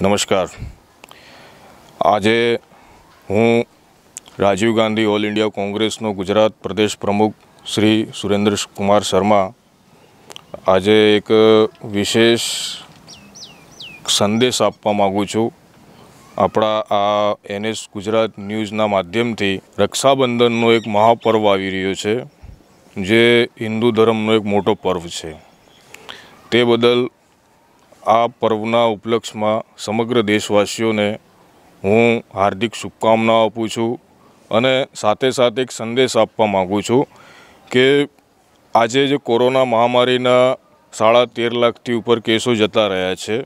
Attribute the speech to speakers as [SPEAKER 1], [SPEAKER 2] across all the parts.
[SPEAKER 1] નમસ્કાર આજે હું રાજીવ ગાંધી ઓલ ઇન્ડિયા કોંગ્રેસનો ગુજરાત પ્રદેશ પ્રમુખ શ્રી સુરેન્દ્ર કુમાર શર્મા આજે એક વિશેષ સંદેશ આપવા માગું છું આપણા આ એનએસ ગુજરાત ન્યૂઝના માધ્યમથી રક્ષાબંધનનો એક મહાપર્વ આવી રહ્યો છે જે હિન્દુ ધર્મનો એક મોટો પર્વ છે તે બદલ આ પર્વના ઉપલક્ષમાં સમગ્ર દેશવાસીઓને હું હાર્દિક શુભકામનાઓ આપું છું અને સાથે સાથે એક સંદેશ આપવા માગું છું કે આજે જે કોરોના મહામારીના સાડા તેર લાખથી ઉપર કેસો જતા રહ્યા છે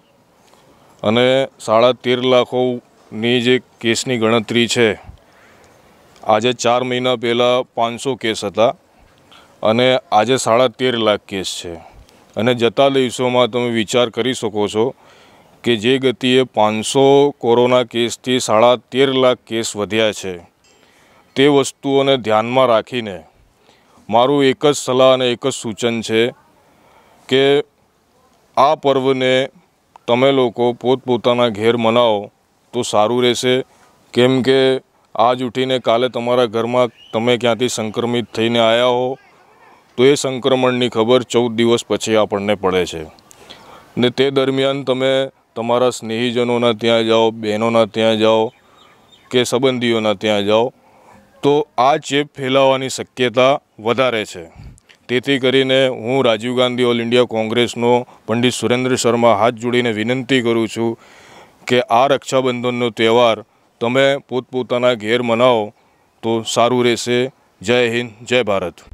[SPEAKER 1] અને સાડા તેર લાખોની જે કેસની ગણતરી છે આજે ચાર મહિના પહેલાં પાંચસો કેસ હતા અને આજે સાડા તેર લાખ કેસ છે અને જતા દિવસોમાં તમે વિચાર કરી શકો છો કે જે ગતિએ પાંચસો કોરોના કેસથી સાડા તેર લાખ કેસ વધ્યા છે તે વસ્તુઓને ધ્યાનમાં રાખીને મારું એક જ સલાહ અને એક જ સૂચન છે કે આ પર્વને તમે લોકો પોતપોતાના ઘેર મનાવો તો સારું રહેશે કેમ કે આજ ઉઠીને કાલે તમારા ઘરમાં તમે ક્યાંથી સંક્રમિત થઈને આવ્યા હો તો એ સંક્રમણની ખબર ચૌદ દિવસ પછી આપણને પડે છે ને તે દરમિયાન તમે તમારા સ્નેહીજનોના ત્યાં જાઓ બહેનોના ત્યાં જાઓ કે સંબંધીઓના ત્યાં જાઓ તો આ ચેપ ફેલાવાની શક્યતા વધારે છે તેથી કરીને હું રાજીવ ગાંધી ઓલ ઇન્ડિયા કોંગ્રેસનો પંડિત સુરેન્દ્ર શર્મા હાથ જોડીને વિનંતી કરું છું કે આ રક્ષાબંધનનો તહેવાર તમે પોતપોતાના ઘેર મનાવો તો સારું રહેશે જય હિન્દ જય ભારત